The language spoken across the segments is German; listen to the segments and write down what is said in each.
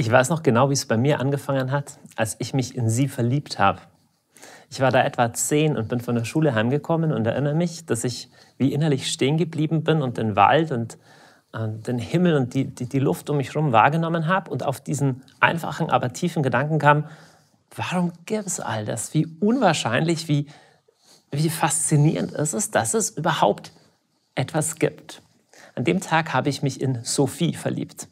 Ich weiß noch genau, wie es bei mir angefangen hat, als ich mich in sie verliebt habe. Ich war da etwa zehn und bin von der Schule heimgekommen und erinnere mich, dass ich wie innerlich stehen geblieben bin und den Wald und äh, den Himmel und die, die, die Luft um mich herum wahrgenommen habe und auf diesen einfachen, aber tiefen Gedanken kam, warum gibt es all das? Wie unwahrscheinlich, wie, wie faszinierend ist es, dass es überhaupt etwas gibt. An dem Tag habe ich mich in Sophie verliebt.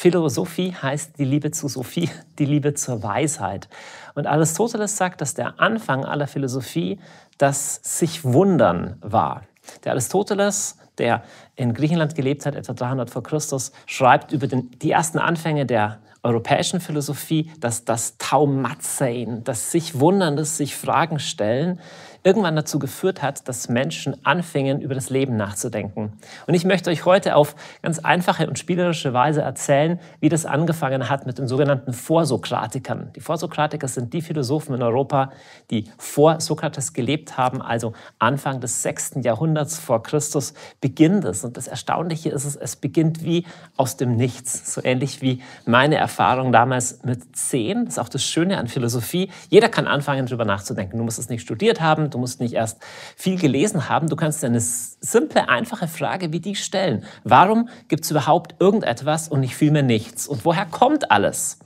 Philosophie heißt die Liebe zu Sophie, die Liebe zur Weisheit. Und Aristoteles sagt, dass der Anfang aller Philosophie das sich wundern war. Der Aristoteles, der in Griechenland gelebt hat, etwa 300 vor Christus, schreibt über den, die ersten Anfänge der europäischen Philosophie, dass das Taumatzein, das sich wundern, das sich Fragen stellen, irgendwann dazu geführt hat, dass Menschen anfingen, über das Leben nachzudenken. Und ich möchte euch heute auf ganz einfache und spielerische Weise erzählen, wie das angefangen hat mit den sogenannten Vorsokratikern. Die Vorsokratiker sind die Philosophen in Europa, die vor Sokrates gelebt haben, also Anfang des 6. Jahrhunderts vor Christus beginnt es. Und das Erstaunliche ist es, es beginnt wie aus dem Nichts, so ähnlich wie meine Erfahrung damals mit 10. Das ist auch das Schöne an Philosophie. Jeder kann anfangen, darüber nachzudenken. Du musst es nicht studiert haben, Du musst nicht erst viel gelesen haben. Du kannst eine simple, einfache Frage wie die stellen. Warum gibt es überhaupt irgendetwas und nicht vielmehr nichts? Und woher kommt alles?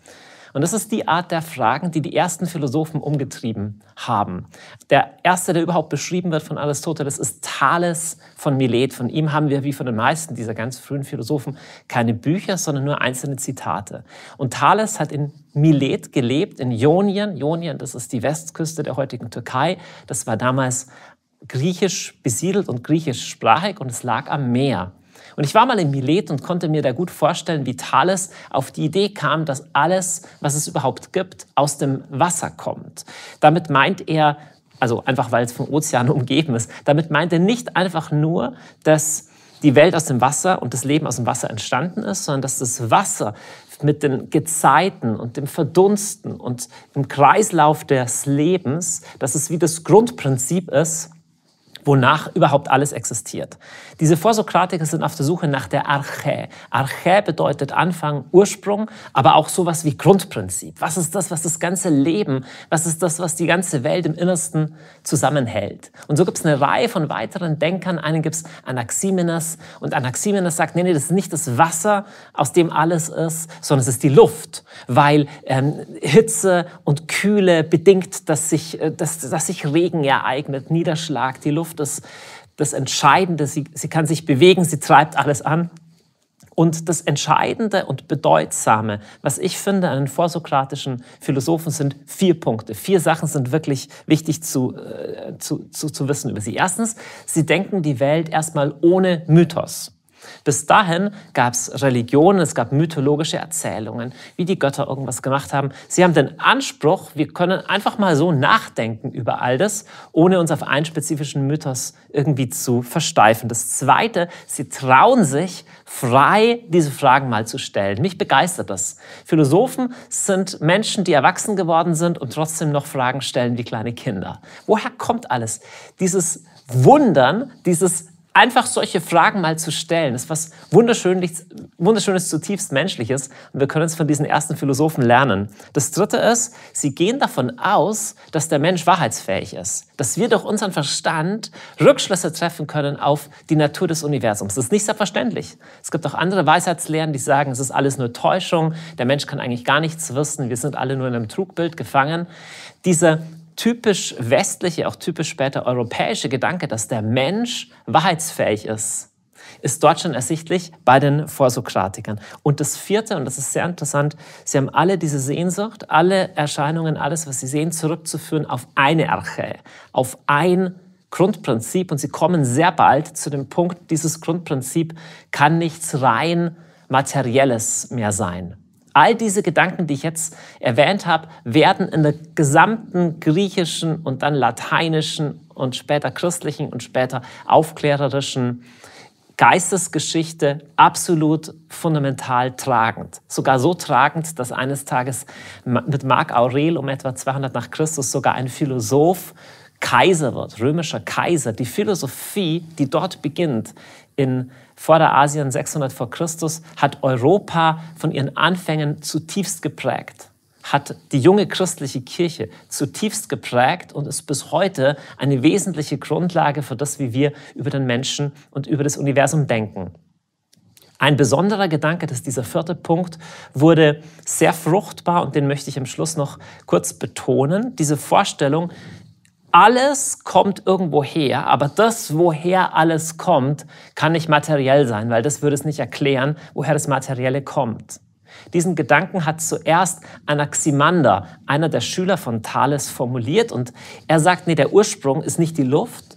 Und das ist die Art der Fragen, die die ersten Philosophen umgetrieben haben. Der erste, der überhaupt beschrieben wird von Aristoteles, ist Thales von Milet. Von ihm haben wir, wie von den meisten dieser ganz frühen Philosophen, keine Bücher, sondern nur einzelne Zitate. Und Thales hat in Milet gelebt, in Ionien. Ionien, das ist die Westküste der heutigen Türkei. Das war damals griechisch besiedelt und griechischsprachig und es lag am Meer. Und ich war mal in Milet und konnte mir da gut vorstellen, wie Thales auf die Idee kam, dass alles, was es überhaupt gibt, aus dem Wasser kommt. Damit meint er, also einfach weil es von Ozeanen umgeben ist, damit meint er nicht einfach nur, dass die Welt aus dem Wasser und das Leben aus dem Wasser entstanden ist, sondern dass das Wasser mit den Gezeiten und dem Verdunsten und dem Kreislauf des Lebens, dass es wie das Grundprinzip ist, wonach überhaupt alles existiert. Diese Vorsokratiker sind auf der Suche nach der Archä. Archä bedeutet Anfang, Ursprung, aber auch sowas wie Grundprinzip. Was ist das, was das ganze Leben, was ist das, was die ganze Welt im Innersten zusammenhält? Und so gibt es eine Reihe von weiteren Denkern. Einen gibt es Anaximenes und Anaximenes sagt, nee, nee, das ist nicht das Wasser, aus dem alles ist, sondern es ist die Luft, weil ähm, Hitze und Kühle bedingt, dass sich, äh, dass, dass sich Regen ereignet, Niederschlag, die Luft Luft, das, das Entscheidende, sie, sie kann sich bewegen, sie treibt alles an. Und das Entscheidende und Bedeutsame, was ich finde an den vorsokratischen Philosophen, sind vier Punkte. Vier Sachen sind wirklich wichtig zu, äh, zu, zu, zu wissen über sie. Erstens, sie denken die Welt erstmal ohne Mythos. Bis dahin gab es Religionen, es gab mythologische Erzählungen, wie die Götter irgendwas gemacht haben. Sie haben den Anspruch, wir können einfach mal so nachdenken über all das, ohne uns auf einen spezifischen Mythos irgendwie zu versteifen. Das Zweite, sie trauen sich, frei diese Fragen mal zu stellen. Mich begeistert das. Philosophen sind Menschen, die erwachsen geworden sind und trotzdem noch Fragen stellen wie kleine Kinder. Woher kommt alles? Dieses Wundern, dieses einfach solche Fragen mal zu stellen, ist was Wunderschönes, Wunderschönes, zutiefst Menschliches. Und wir können es von diesen ersten Philosophen lernen. Das Dritte ist, sie gehen davon aus, dass der Mensch wahrheitsfähig ist. Dass wir durch unseren Verstand Rückschlüsse treffen können auf die Natur des Universums. Das ist nicht selbstverständlich. Es gibt auch andere Weisheitslehren, die sagen, es ist alles nur Täuschung. Der Mensch kann eigentlich gar nichts wissen. Wir sind alle nur in einem Trugbild gefangen. Diese typisch westliche, auch typisch später europäische Gedanke, dass der Mensch wahrheitsfähig ist, ist dort schon ersichtlich bei den Vorsokratikern. Und das vierte, und das ist sehr interessant, sie haben alle diese Sehnsucht, alle Erscheinungen, alles, was sie sehen, zurückzuführen auf eine Arche, auf ein Grundprinzip. Und sie kommen sehr bald zu dem Punkt, dieses Grundprinzip kann nichts rein Materielles mehr sein. All diese Gedanken, die ich jetzt erwähnt habe, werden in der gesamten griechischen und dann lateinischen und später christlichen und später aufklärerischen Geistesgeschichte absolut fundamental tragend. Sogar so tragend, dass eines Tages mit Marc Aurel um etwa 200 nach Christus sogar ein Philosoph Kaiser wird, römischer Kaiser, die Philosophie, die dort beginnt, in Vorderasien 600 vor Christus, hat Europa von ihren Anfängen zutiefst geprägt, hat die junge christliche Kirche zutiefst geprägt und ist bis heute eine wesentliche Grundlage für das, wie wir über den Menschen und über das Universum denken. Ein besonderer Gedanke, dass dieser vierte Punkt, wurde sehr fruchtbar und den möchte ich am Schluss noch kurz betonen. Diese Vorstellung, alles kommt irgendwo her, aber das, woher alles kommt, kann nicht materiell sein, weil das würde es nicht erklären, woher das Materielle kommt. Diesen Gedanken hat zuerst Anaximander, einer der Schüler von Thales, formuliert und er sagt, nee, der Ursprung ist nicht die Luft,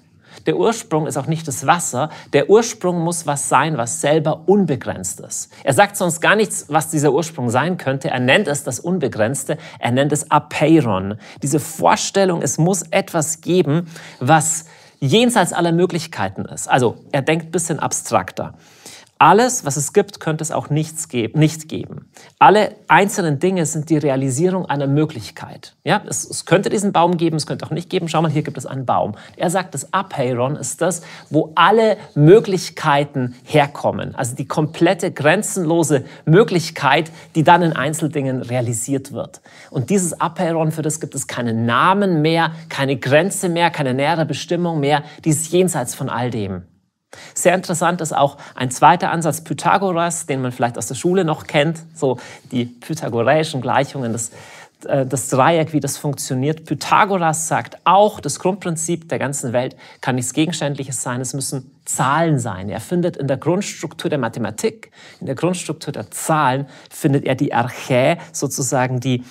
der Ursprung ist auch nicht das Wasser. Der Ursprung muss was sein, was selber unbegrenzt ist. Er sagt sonst gar nichts, was dieser Ursprung sein könnte. Er nennt es das Unbegrenzte. Er nennt es Apeiron. Diese Vorstellung, es muss etwas geben, was jenseits aller Möglichkeiten ist. Also er denkt ein bisschen abstrakter. Alles, was es gibt, könnte es auch nichts geben, nicht geben. Alle einzelnen Dinge sind die Realisierung einer Möglichkeit. Ja, es, es könnte diesen Baum geben, es könnte auch nicht geben. Schau mal, hier gibt es einen Baum. Er sagt, das Apeiron ist das, wo alle Möglichkeiten herkommen. Also die komplette grenzenlose Möglichkeit, die dann in Einzeldingen realisiert wird. Und dieses Apeiron, für das gibt es keinen Namen mehr, keine Grenze mehr, keine nähere Bestimmung mehr. Die ist jenseits von all dem. Sehr interessant ist auch ein zweiter Ansatz Pythagoras, den man vielleicht aus der Schule noch kennt, so die pythagoreischen Gleichungen, das, äh, das Dreieck, wie das funktioniert. Pythagoras sagt auch, das Grundprinzip der ganzen Welt kann nichts Gegenständliches sein, es müssen Zahlen sein. Er findet in der Grundstruktur der Mathematik, in der Grundstruktur der Zahlen, findet er die Archä, sozusagen die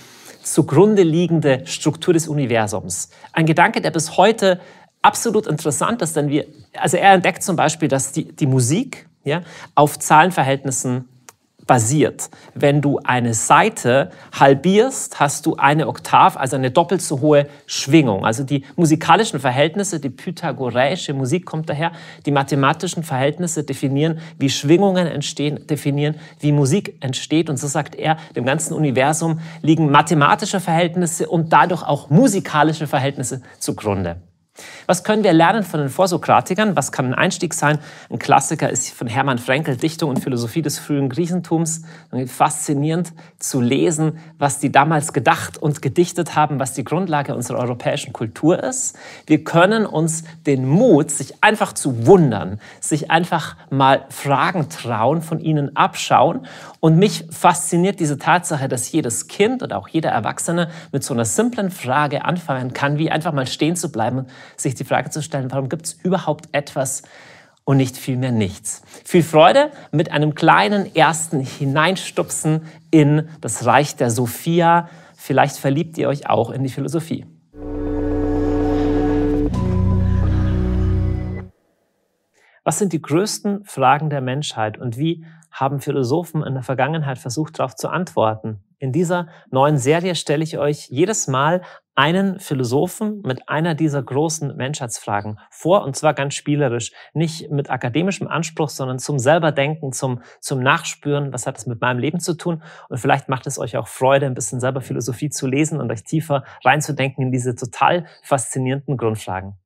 zugrunde liegende Struktur des Universums. Ein Gedanke, der bis heute absolut interessant ist, denn wir, also er entdeckt zum Beispiel, dass die, die Musik ja, auf Zahlenverhältnissen basiert. Wenn du eine Seite halbierst, hast du eine Oktav, also eine doppelt so hohe Schwingung. Also die musikalischen Verhältnisse, die pythagoreische Musik kommt daher, die mathematischen Verhältnisse definieren, wie Schwingungen entstehen, definieren, wie Musik entsteht. Und so sagt er, dem ganzen Universum liegen mathematische Verhältnisse und dadurch auch musikalische Verhältnisse zugrunde. Was können wir lernen von den Vorsokratikern? Was kann ein Einstieg sein? Ein Klassiker ist von Hermann Frenkel, Dichtung und Philosophie des frühen Griechentums. Faszinierend zu lesen, was die damals gedacht und gedichtet haben, was die Grundlage unserer europäischen Kultur ist. Wir können uns den Mut, sich einfach zu wundern, sich einfach mal Fragen trauen, von ihnen abschauen. Und mich fasziniert diese Tatsache, dass jedes Kind oder auch jeder Erwachsene mit so einer simplen Frage anfangen kann, wie einfach mal stehen zu bleiben sich die Frage zu stellen, warum gibt es überhaupt etwas und nicht vielmehr nichts. Viel Freude mit einem kleinen ersten Hineinstupsen in das Reich der Sophia. Vielleicht verliebt ihr euch auch in die Philosophie. Was sind die größten Fragen der Menschheit und wie haben Philosophen in der Vergangenheit versucht, darauf zu antworten? In dieser neuen Serie stelle ich euch jedes Mal einen Philosophen mit einer dieser großen Menschheitsfragen vor, und zwar ganz spielerisch, nicht mit akademischem Anspruch, sondern zum selberdenken, zum, zum Nachspüren, was hat das mit meinem Leben zu tun. Und vielleicht macht es euch auch Freude, ein bisschen selber Philosophie zu lesen und euch tiefer reinzudenken in diese total faszinierenden Grundfragen.